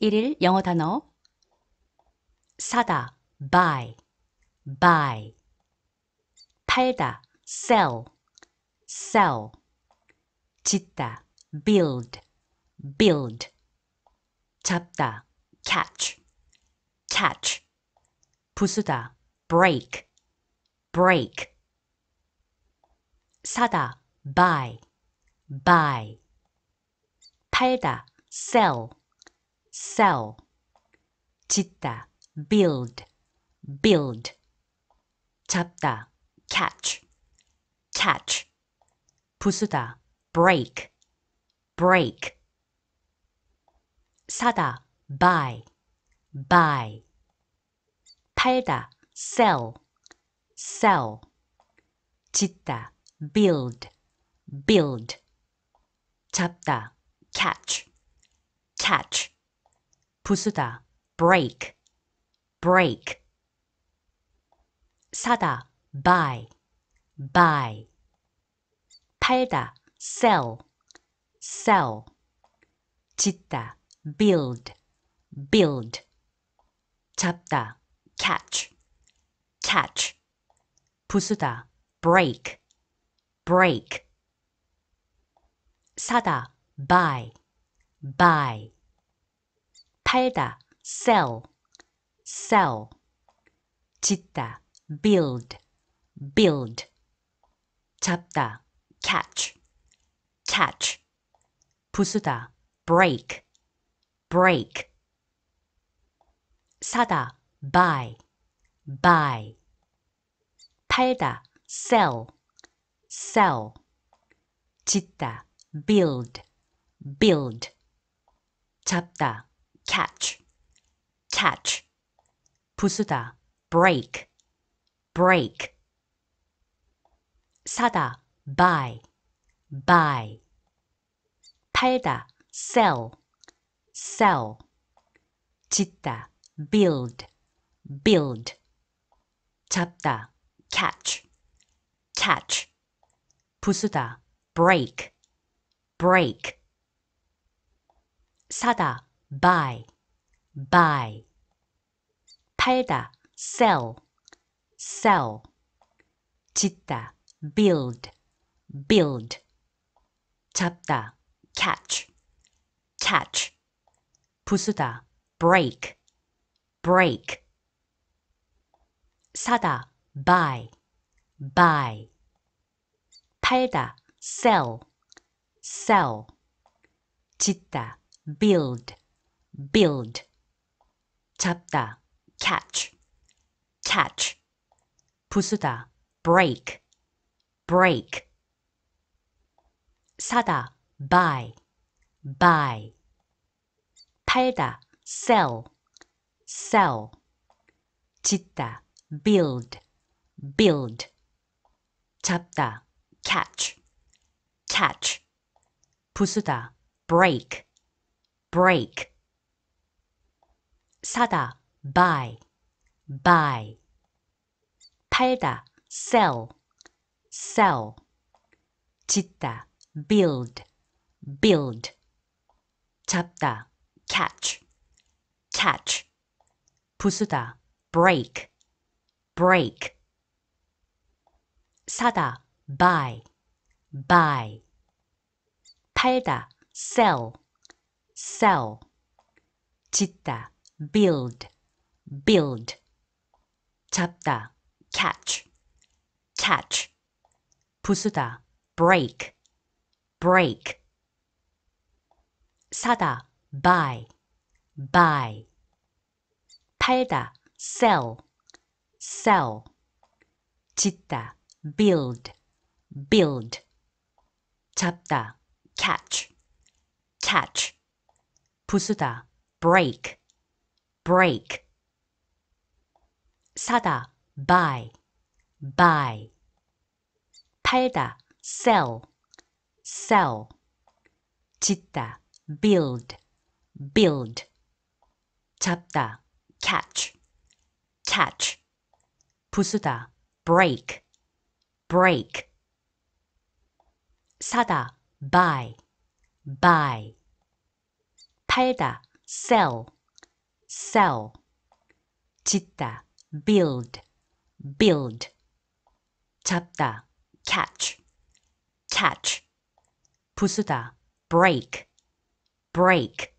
1일 영어 단어 사다 buy buy 팔다 sell sell 짓다 build build 잡다 catch catch 부수다 break break 사다 buy buy 팔다 sell sell, 짓다, build, build. 잡다, catch, catch. 부수다, break, break. 사다, buy, buy. 팔다, sell, sell. 짓다, build, build. 잡다, catch, catch. 부수다, break, break. 사다, buy, buy. 팔다, sell, sell. 짓다, build, build. 잡다, catch, catch. 부수다, break, break. 사다, buy, buy. 팔다 sell, sell. 짓다 build, build. 잡다 catch, catch. 부수다 break, break. 사다 buy, buy. 팔다 sell, sell. 짓다 build, build. 잡다 catch, catch, 부수다, break, break. 사다, buy, buy. 팔다, sell, sell. 짓다, build, build. 잡다, catch, catch. 부수다, break, break. 사다, buy, buy. 팔다, sell, sell. 짓다, build, build. 잡다, catch, catch. 부수다, break, break. 사다, buy, buy. 팔다, sell, sell. 짓다, build, build 잡다 catch catch 부수다 break break 사다 buy buy 팔다 sell sell 짓다 build build 잡다 catch catch 부수다 break break 사다 buy buy 팔다 sell sell 짓다 build build 잡다 catch catch 부수다 break break 사다 buy buy 팔다 sell sell 짓다 build, build 잡다, catch, catch 부수다, break, break 사다, buy, buy 팔다, sell, sell 짓다, build, build 잡다, catch, catch 부수다, break break 사다 buy buy 팔다 sell sell 짓다 build build 잡다 catch catch 부수다 break break 사다 buy buy 팔다 sell sell, 짓다, build, build. 잡다, catch, catch. 부수다, break, break.